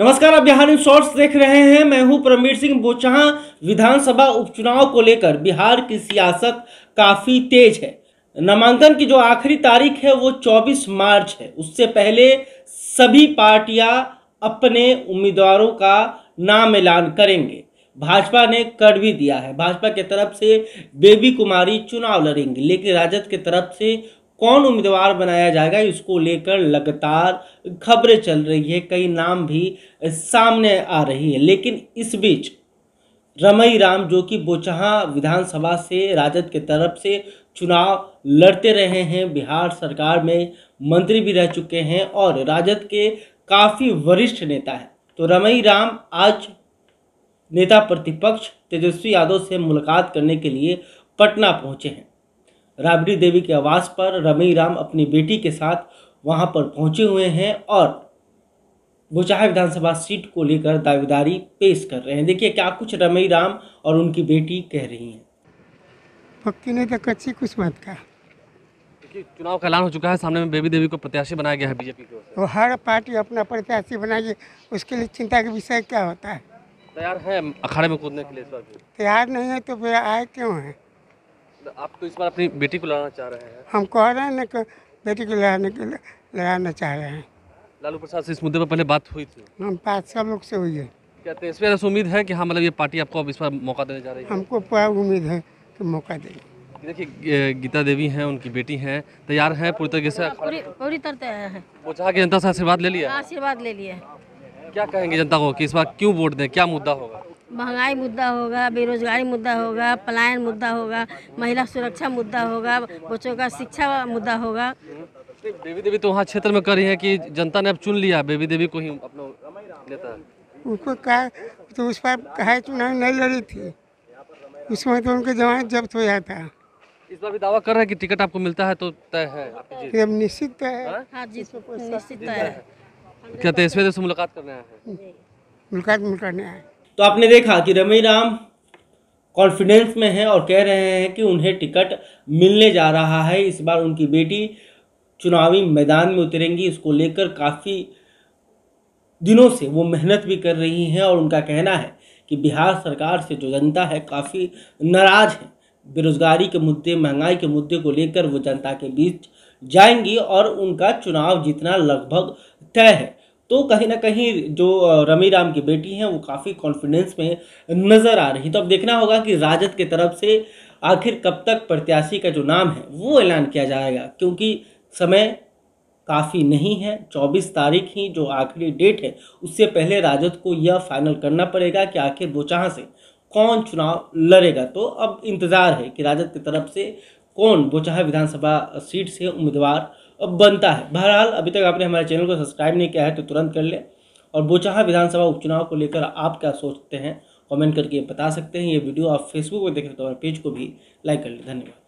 नमस्कार आप Bihar news shorts देख रहे हैं मैं हूं परमवीर सिंह बोचहा विधानसभा उपचुनाव को लेकर बिहार की सियासत काफी तेज है नामांकन की जो आखिरी तारीख है वो 24 मार्च है उससे पहले सभी पार्टियां अपने उम्मीदवारों का नाम ऐलान करेंगे भाजपा ने कर भी दिया है भाजपा के तरफ से बेबी कुमारी चुनाव लड़ेंगी लेकिन राजद के तरफ से कौन उम्मीदवार बनाया जाएगा इसको लेकर लगातार खबरें चल रही है कई नाम भी सामने आ रही है लेकिन इस बीच रमई राम जो कि बोचहा विधानसभा से राजद के तरफ से चुनाव लड़ते रहे हैं बिहार सरकार में मंत्री भी रह चुके हैं और राजद के काफ़ी वरिष्ठ नेता हैं तो रमई राम आज नेता प्रतिपक्ष तेजस्वी यादव से मुलाकात करने के लिए पटना पहुंचे हैं राबड़ी देवी के आवास पर रमी राम अपनी बेटी के साथ वहां पर पहुंचे हुए हैं और बोचाहा विधानसभा सीट को लेकर दावेदारी पेश कर रहे हैं देखिए क्या कुछ रमी राम और उनकी बेटी कह रही हैं पक्की नहीं तो कच्ची कुछ मत का चुनाव का ऐलान हो चुका है सामने में बेबी देवी को प्रत्याशी बनाया गया है बीजेपी की तो हर पार्टी अपना प्रत्याशी बनाइए उसके लिए चिंता का विषय क्या होता है तैयार है अखाड़े में कूदने के लिए तैयार नहीं है तो फिर आए क्यों हैं तो आप तो इस बार अपनी बेटी को लड़ाना चाह रहे हैं हम कह रहे हैं कि बेटी को लड़ाने के लड़ाना चाह रहे हैं लालू प्रसाद से इस मुद्दे पर पहले बात हुई थी हम पाँच सब लोग से हुई है तो इस बार उम्मीद है कि हाँ मतलब ये पार्टी आपको अब इस बार मौका देने जा रही है हमको उम्मीद है कि मौका देगी देखिए गीता देवी हैं उनकी बेटी हैं तैयार हैं पूरी तरीके से पूरी पूरी तरह तैयार हैं वो चाह के जनता से आशीर्वाद ले लिया आशीर्वाद ले लिया क्या कहेंगे जनता को कि इस बार क्यों वोट दें क्या मुद्दा होगा महंगाई मुद्दा होगा बेरोजगारी मुद्दा होगा पलायन मुद्दा होगा महिला सुरक्षा मुद्दा होगा बच्चों का शिक्षा मुद्दा होगा बेबी देवी तो वहाँ क्षेत्र में कर रही है कि जनता ने अब चुन लिया देवी देवी को ही अपना उनको कहा तो उस पर कहा चुनाव नहीं लड़ी थी उसमें तो उनके जवान जब्त हो जाता है इस बार भी दावा कर रहे हैं कि टिकट आपको मिलता है तो तय है अब निश्चित तय है हाँ? हाँ क्या तेजस्वी तो कहते से मुलाकात करने आए हैं मुलाकात करने आए तो आपने देखा कि रमी राम कॉन्फिडेंस में हैं और कह रहे हैं कि उन्हें टिकट मिलने जा रहा है इस बार उनकी बेटी चुनावी मैदान में उतरेंगी इसको लेकर काफ़ी दिनों से वो मेहनत भी कर रही हैं और उनका कहना है कि बिहार सरकार से जो जनता है काफ़ी नाराज़ है बेरोज़गारी के मुद्दे महंगाई के मुद्दे को लेकर वो जनता के बीच जाएंगी और उनका चुनाव जीतना लगभग तय है तो कहीं ना कहीं जो रमी राम की बेटी हैं वो काफ़ी कॉन्फिडेंस में नज़र आ रही तो अब देखना होगा कि राजद की तरफ से आखिर कब तक प्रत्याशी का जो नाम है वो ऐलान किया जाएगा क्योंकि समय काफ़ी नहीं है 24 तारीख ही जो आखिरी डेट है उससे पहले राजद को यह फाइनल करना पड़ेगा कि आखिर वो चाह से कौन चुनाव लड़ेगा तो अब इंतज़ार है कि राजद की तरफ से कौन चाहे विधानसभा सीट से उम्मीदवार बनता है बहरहाल अभी तक आपने हमारे चैनल को सब्सक्राइब नहीं किया है तो तुरंत कर लें और बोचहा विधानसभा उपचुनाव को लेकर आप क्या सोचते हैं कमेंट करके बता सकते हैं ये वीडियो आप फेसबुक पर देख सकते हो और पेज को भी लाइक कर लें धन्यवाद